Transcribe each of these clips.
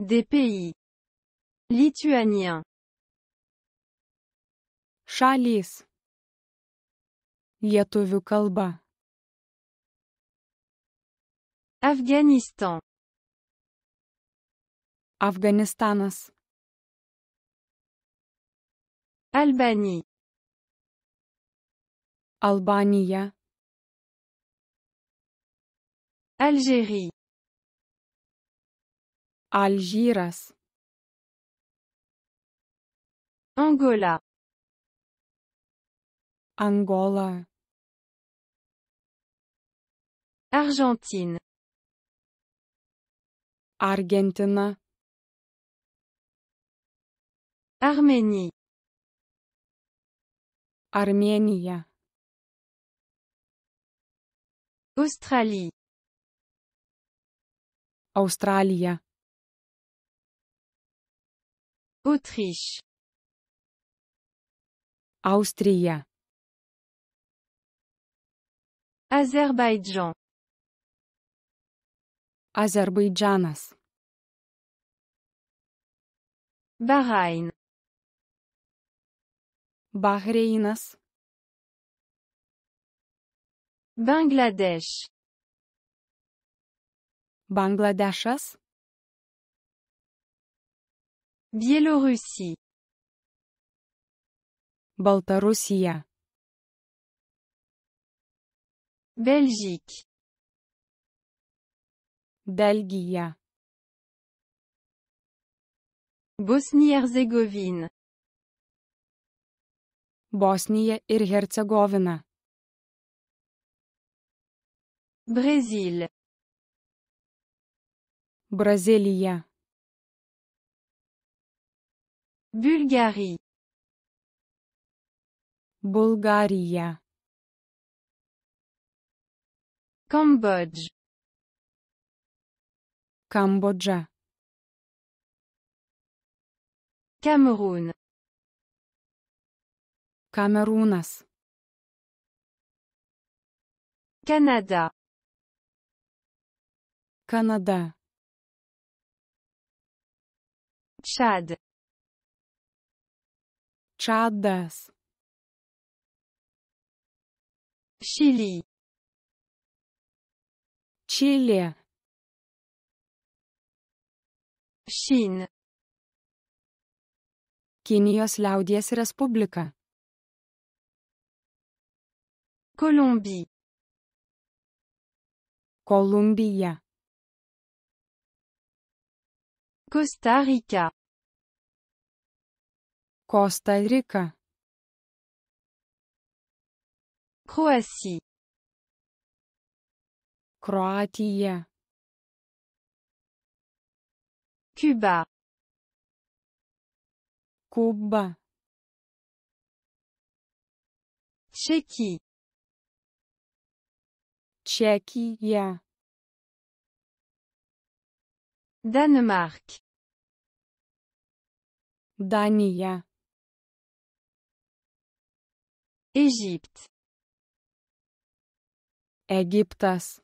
Des pays lituaniens. Šalis. Lietuvių kalba. Afghanistan. Afganistanas. Albanie. Albanija. Algérie. Alžyras. Angola. Angola. Argentine. Argentina. Arménie. Arménia. Australie. Australia. Autriche. Austria. Azerbaïdjan. Azerbaidžanas. Bahrein. Bahreinas. Bangladesh. Bangladeshas. Biélorussie. Baltarusija. Belgique. Belgija. Bosnie-Herzégovine. Bosnija ir Hercegovina. Brésil. Brazilija. Bulgarie. Bulgaria. Cambodge. Cameroon, Cameroun. Canada. Chad. Chadas. Chili. Chile. Chine. Kinijos liaudies Respublika. Colombie. Kolumbija. Costa Rica. Коста-Рика. Croatie. Кроатия. Cuba. Куба. Чеки. Чекия. Danemark. Дания. Égypte. egyptas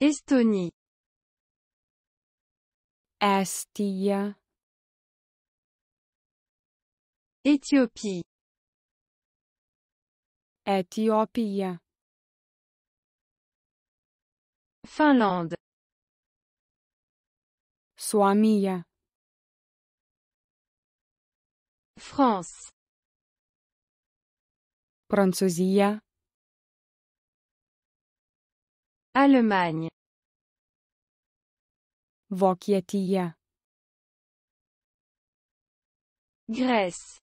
Estonie. Astia. Éthiopie. Éthiopie. Finlande. Suomia. France. Französia. Allemagne. Vakietija. Grécia.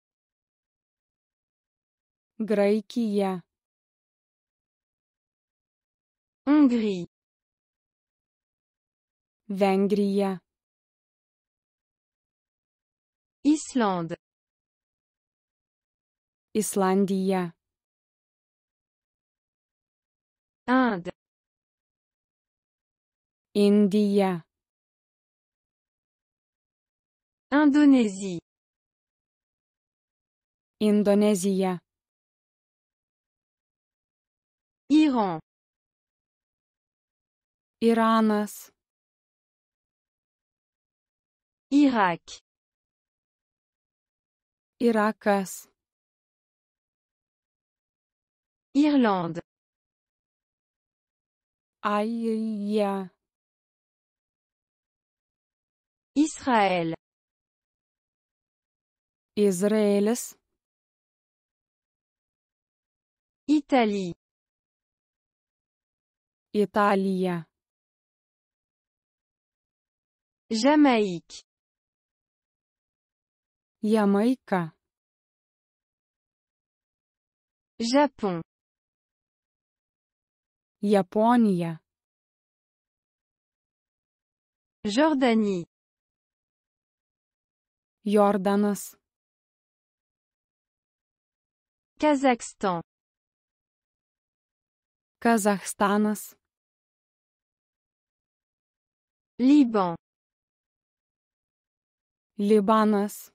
Graikija. Hongrie. Vengria. Islande. Islandia. Inde India Indonésie Indonésia Iran Iranas Irak Irakas Irlande Aïe. Israël. Израилес. Italie. Italia. Jamaïque. Ямайка. Japon. Japonija. Jordanie. Jordanas. Kazakhstan. Kazahstanas. Liban. Libanas.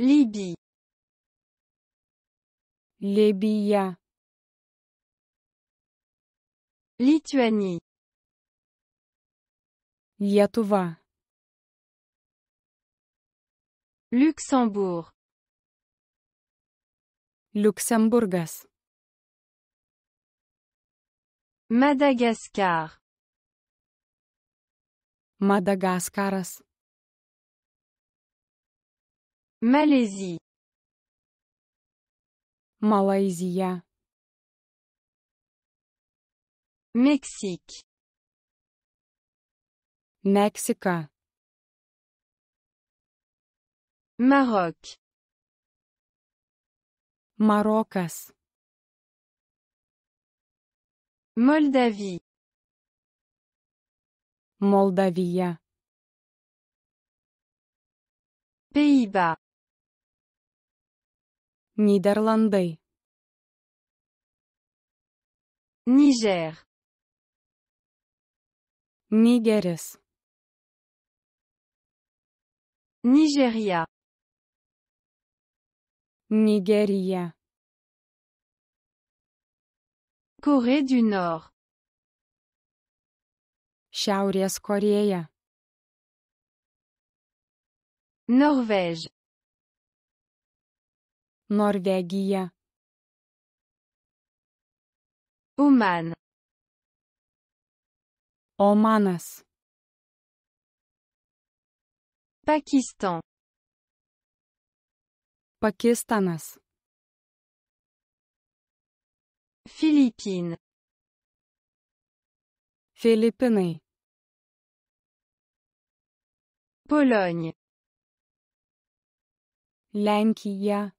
Libye. Libija. Lituanie. Lietuva, Luxembourg. Luxemburgas. Madagascar. Madagascaras, Malaisie. Malaysia. Мексик. Мексика. Марок. Марокас. Moldavie. Молдавия. pays Нидерланды. Нигер. Nigeris. Nigeria. Nigeria. Corée du Nord. Šiaurės Korėja. Norvège. Norvegija. Oman. Omanas. Pakistan. Pakistanas. Philippines. Filipinai. Pologne. Lenkija.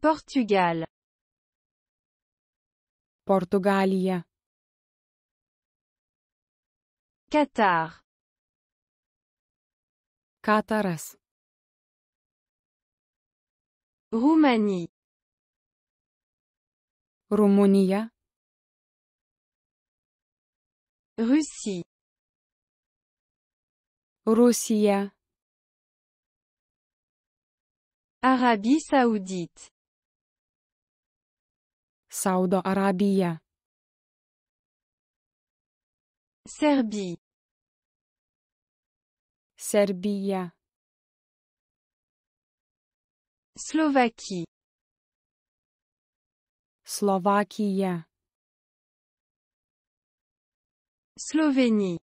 Portugal. Portugalija. Qatar. Qataras. Roumanie. Roumanie Russie. Russie Arabie Saoudite. Saudi-Arabie. Serbie. Serbia. Slovaquie. Slovaquia. Slovénie.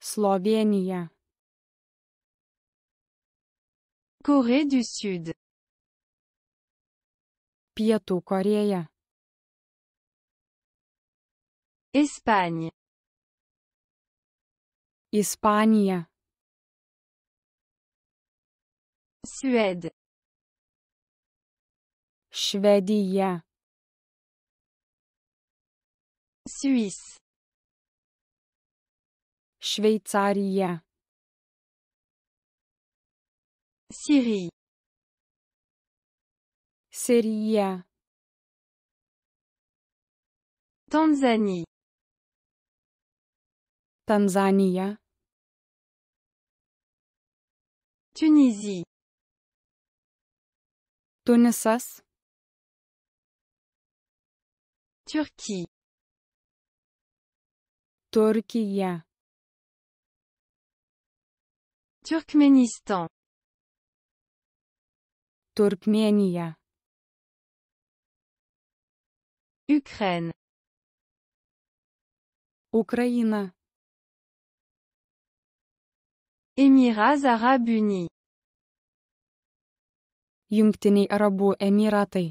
Slovénia. Corée du Sud. Pietų Korėja. Espagne. Испания. Suède. Шведия. Suisse. Швейцария. Syrie. Сирия. Танзания. Танзания. Tunisie. Тунисас. Turquie. Turquia. Turkménistan. Turkménia. Ukraine. Украина. Émirats Arabes Unis. Jungtiniai Arabų Emiratai.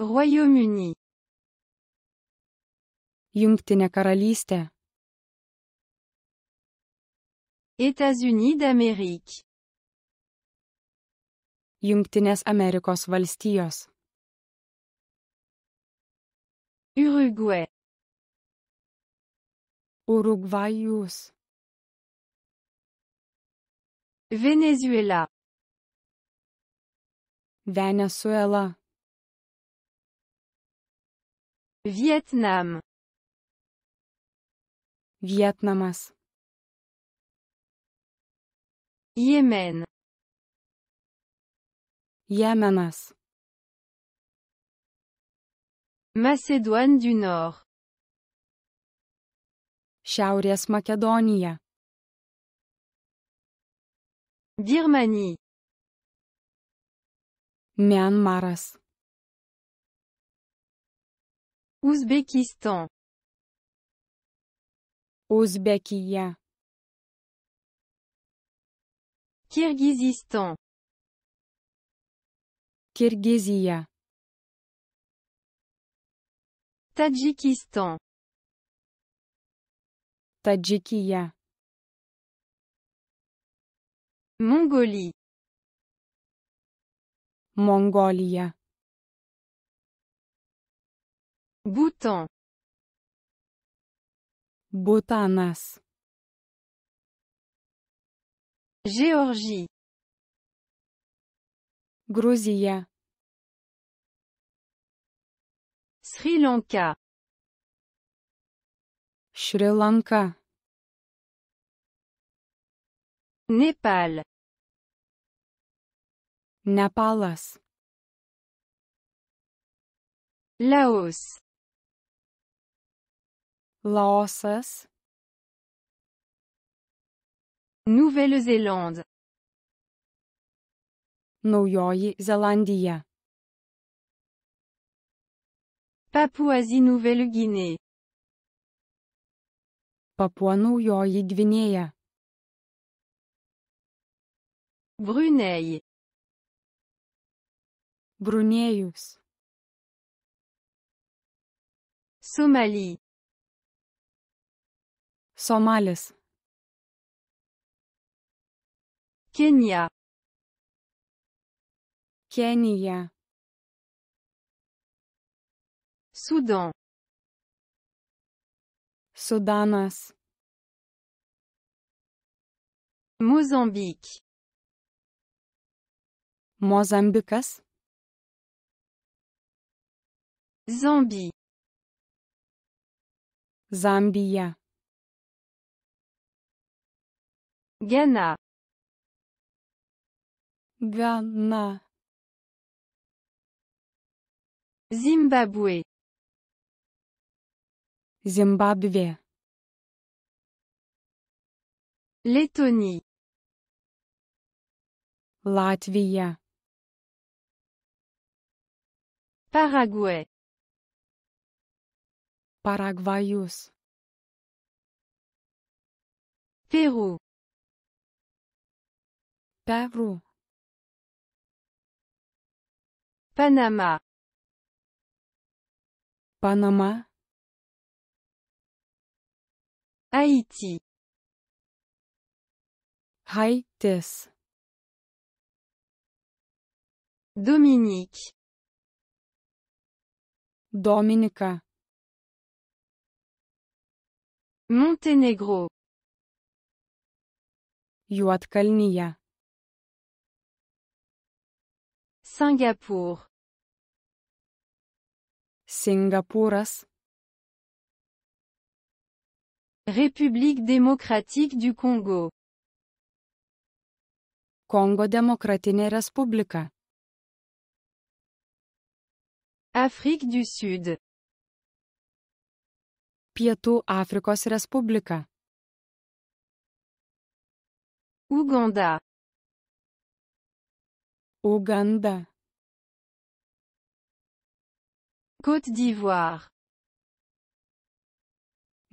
Royaume-Uni. Jungtinė karalystė. États-Unis d'Amérique. Jungtinės Amerikos valstijos. Uruguay. Uruguayus. Venezuela. Venezuela. Vietnam. Vietnamas. Yémen. Yemenas, Macédoine du Nord. Šiaurės Makedonija. Birmanie. Mianmaras. Ouzbékistan. Ouzbékia. Kirghizistan. Kirghizia. Tadjikistan. Tadjikia. Mongolie. Mongolia. Bhoutan. Bhotanas. Géorgie. Grozia. Sri Lanka. Šri Lanka. Nepal. Nepalas. Laos. Laosas. Nouvelle-Zélande. Naujoji Zelandija. Papouasie-Nouvelle-Guinée. Papua Naujoji Gvinėja. Brunei. Brunėjus. Somalie. Somalis. Kenya. Kenija. Soudan. Sudanas. Mozambique. Mozambikas. Zambie. Zambia. Ghana. Ghana. Zimbabwe. Зимбабве. Летония. Латвия. Парагвай. Парагваюс. Перу. Перу. Панама. Панама. Haïti. Haïtis. Dominique. Dominica. Monténégro. Юаткальния. Singapour. Singapuras. République démocratique du Congo. congo démocratique République. Afrique du Sud. Pietų Afrikos Respublika. Ouganda. Ouganda. Côte d'Ivoire.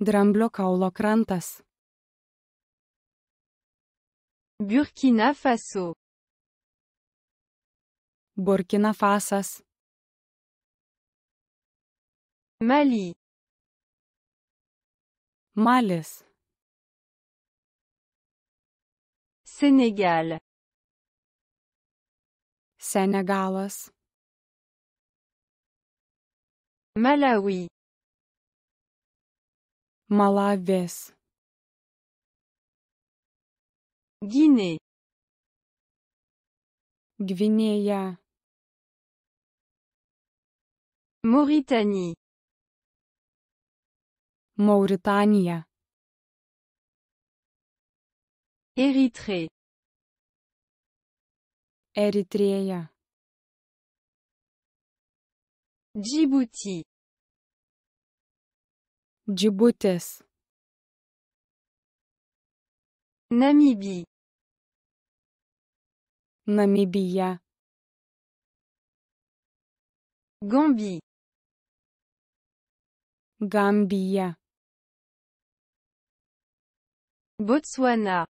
Dramblio kaulo krantas. Burkina Faso. Burkina Fasas. Mali. Malis. Sénégal. Senegalas. Malawi. Малавес. Гиней. Гвинея. Моритания. Моритания. Эритрей. Эритрея. Джибути. Djiboutis. Namibie. Namibia. Gambie. Gambia. Botswana.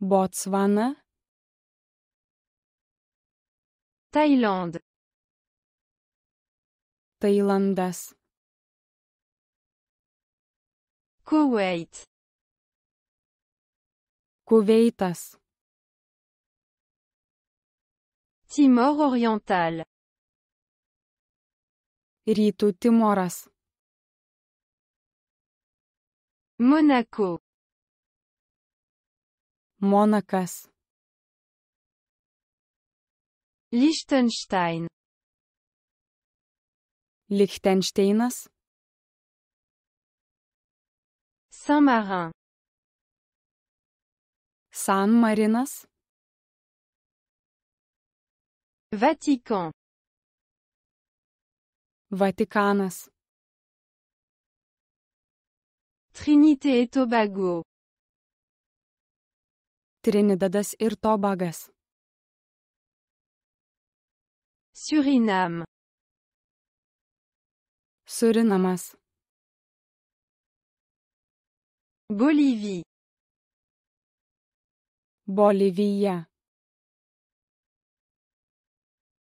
Botswana. Thaïlande. Thaïlandas. Koweït. Kuveitas. Timor oriental. Rytų Timoras. Monaco. Monakas. Liechtenstein. Liechtensteinas. Saint-Marin. San Marinas. Vatican. Vatikanas. Trinité et Tobago. Trinidadas ir Tobagas. Suriname. Surinamas. Bolivie. Bolivia.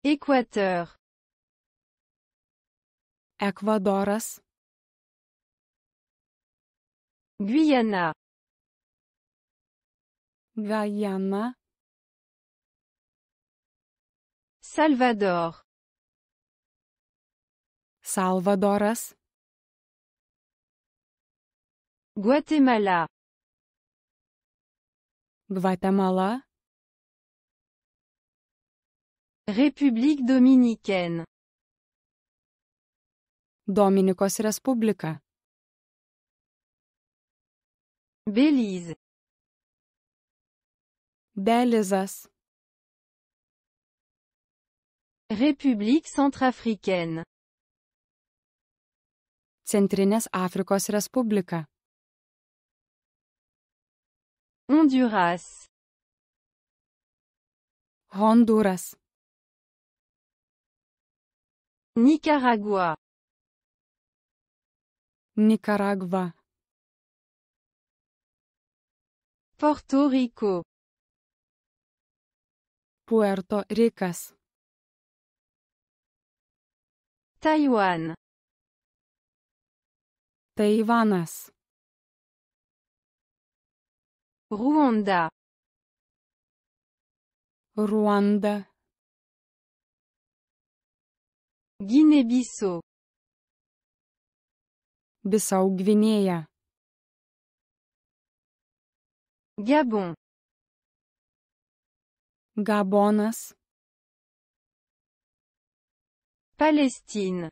Équateur. Ecuadoras, Guyana. Guyana. Salvador. Salvadoras. Guatemala. Guatemala. République dominicaine. Dominicos Respublika. Belize. Belizas. République centrafricaine. Centrinės Afrikos Respublika. Honduras. Honduras. Nicaragua. Nicaragua. Porto Rico. Puerto Ricas. Taïwan. Taïwanas. Rwanda Rwanda Guinée-Bissau Bissau Gvinėja Gabon Gabonas Palestine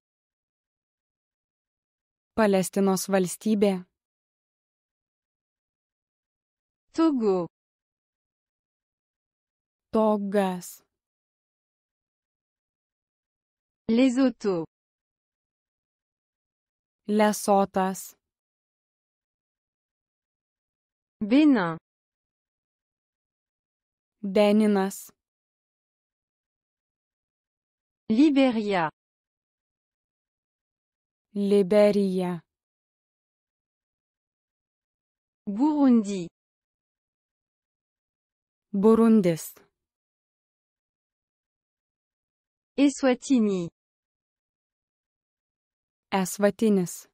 Palestinos valstybė Togo. Togas. Lesotho. Lesotas. Bénin. Beninas. Liberia. Liberia. Burundi. Borondès. Eswatini. Eswatines.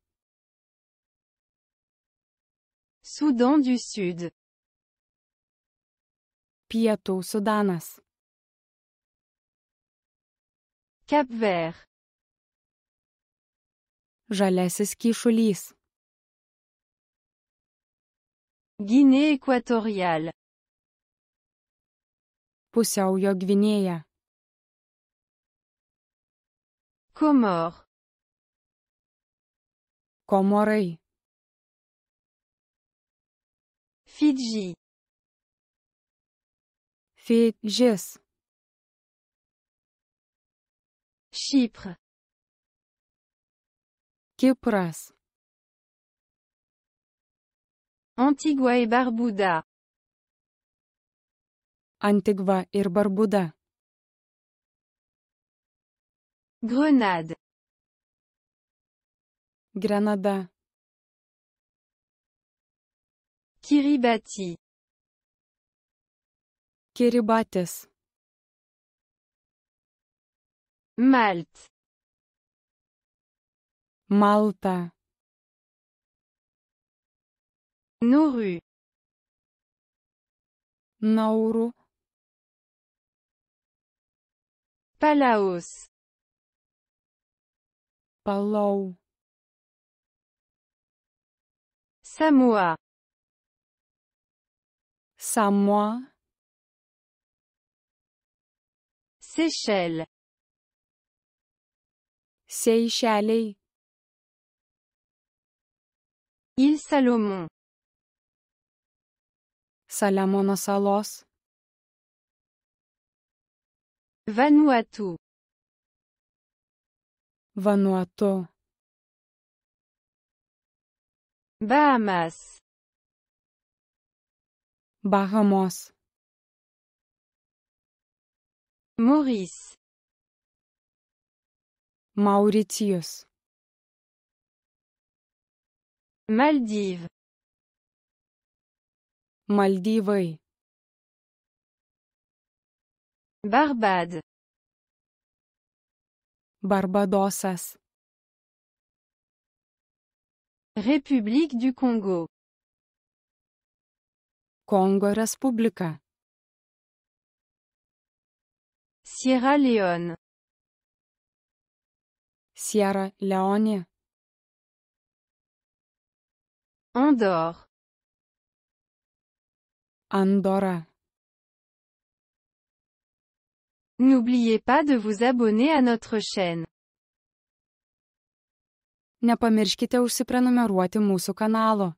Soudan du Sud. Piatos Sudanas. Cap-Vert. Žaliasis kyšulys. Guinée équatoriale. Pusiaujo Gvinėja. Komor. Komorai. Fidži. Fidžis. Šipr. Kipras. Antigua et Barbuda. Antigva ir Barbuda. Grenade. Granada. Kiribati. Kiribatis. Malte. Malta. Nauru. Nauru. Palaos. Palau. Samoa. Samoa. Seychelles. Seychelles. Île Salomon. Salomono salos. Vanuatu. Vanuatu. Bahamas. Bahamas. Maurice. Mauritius. Maldives. Мальдивы. Barbade. Barbadosas. République du Congo. Congo respublica Sierra Leone. Sierra Leone. Andorre. Andorra. N'oubliez pas de vous abonner à notre chaîne. Nepamirškite užsiprenumeruoti mūsų kanalo.